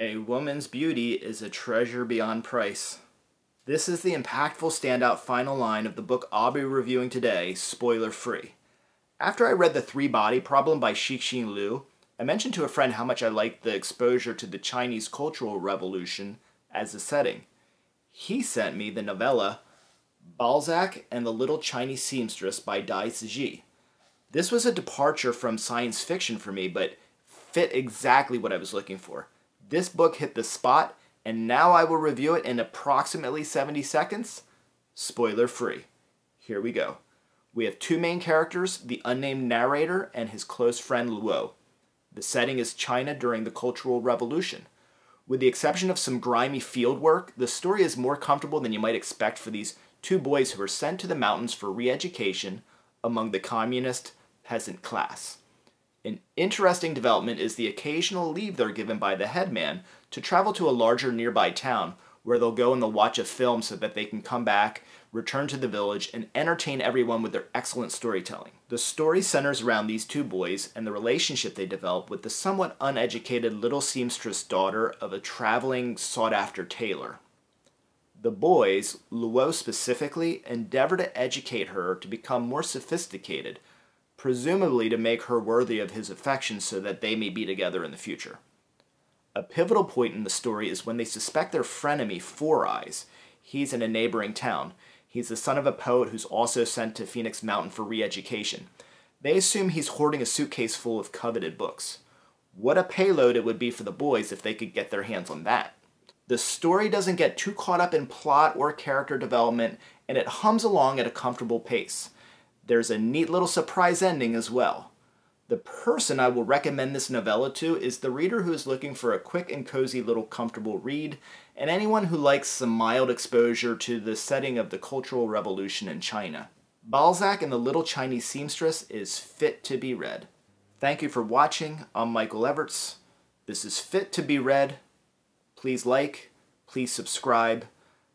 A woman's beauty is a treasure beyond price. This is the impactful standout final line of the book I'll be reviewing today, spoiler free. After I read The Three Body Problem by Cixin Liu, I mentioned to a friend how much I liked the exposure to the Chinese Cultural Revolution as a setting. He sent me the novella Balzac and the Little Chinese Seamstress by Dai Siji. This was a departure from science fiction for me, but fit exactly what I was looking for. This book hit the spot, and now I will review it in approximately 70 seconds, spoiler free. Here we go. We have two main characters, the unnamed narrator and his close friend Luo. The setting is China during the Cultural Revolution. With the exception of some grimy field work, the story is more comfortable than you might expect for these two boys who are sent to the mountains for re education among the communist peasant class. An interesting development is the occasional leave they're given by the headman to travel to a larger nearby town where they'll go and they'll watch a film so that they can come back, return to the village, and entertain everyone with their excellent storytelling. The story centers around these two boys and the relationship they develop with the somewhat uneducated little seamstress daughter of a traveling, sought after tailor. The boys, Luo specifically, endeavor to educate her to become more sophisticated presumably to make her worthy of his affection so that they may be together in the future. A pivotal point in the story is when they suspect their frenemy Four Eyes. He's in a neighboring town. He's the son of a poet who's also sent to Phoenix Mountain for re education. They assume he's hoarding a suitcase full of coveted books. What a payload it would be for the boys if they could get their hands on that. The story doesn't get too caught up in plot or character development, and it hums along at a comfortable pace. There's a neat little surprise ending as well. The person I will recommend this novella to is the reader who is looking for a quick and cozy little comfortable read, and anyone who likes some mild exposure to the setting of the Cultural Revolution in China. Balzac and the Little Chinese Seamstress is fit to be read. Thank you for watching. I'm Michael Everts. This is Fit to be Read. Please like, please subscribe,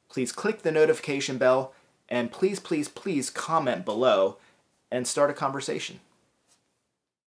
please click the notification bell, and please, please, please comment below and start a conversation.